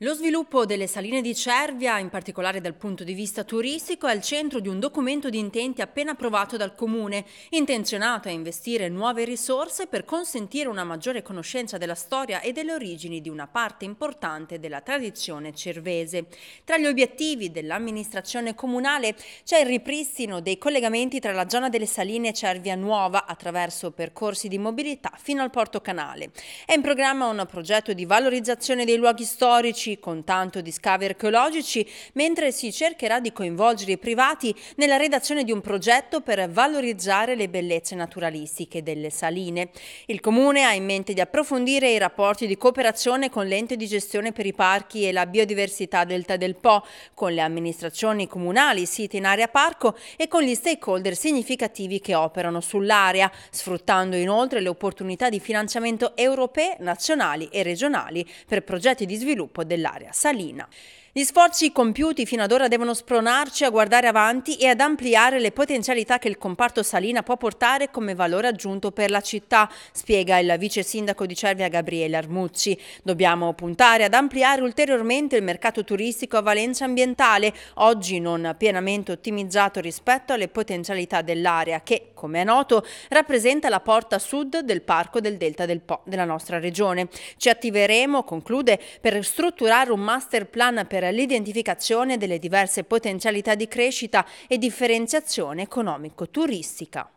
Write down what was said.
Lo sviluppo delle saline di Cervia, in particolare dal punto di vista turistico, è al centro di un documento di intenti appena approvato dal Comune, intenzionato a investire nuove risorse per consentire una maggiore conoscenza della storia e delle origini di una parte importante della tradizione cervese. Tra gli obiettivi dell'amministrazione comunale c'è il ripristino dei collegamenti tra la zona delle saline e Cervia Nuova attraverso percorsi di mobilità fino al Porto Canale. È in programma un progetto di valorizzazione dei luoghi storici archeologici con tanto di scavi archeologici, mentre si cercherà di coinvolgere i privati nella redazione di un progetto per valorizzare le bellezze naturalistiche delle saline. Il Comune ha in mente di approfondire i rapporti di cooperazione con l'ente di gestione per i parchi e la biodiversità Delta del Po, con le amministrazioni comunali siti in area parco e con gli stakeholder significativi che operano sull'area, sfruttando inoltre le opportunità di finanziamento europee, nazionali e regionali per progetti di sviluppo delle dell'area salina. Gli sforzi compiuti fino ad ora devono spronarci a guardare avanti e ad ampliare le potenzialità che il comparto Salina può portare come valore aggiunto per la città, spiega il vice sindaco di Cervia Gabriele Armucci. Dobbiamo puntare ad ampliare ulteriormente il mercato turistico a valenza ambientale, oggi non pienamente ottimizzato rispetto alle potenzialità dell'area che, come è noto, rappresenta la porta sud del parco del Delta del Po della nostra regione. Ci attiveremo, conclude, per strutturare un master plan per l'identificazione delle diverse potenzialità di crescita e differenziazione economico-turistica.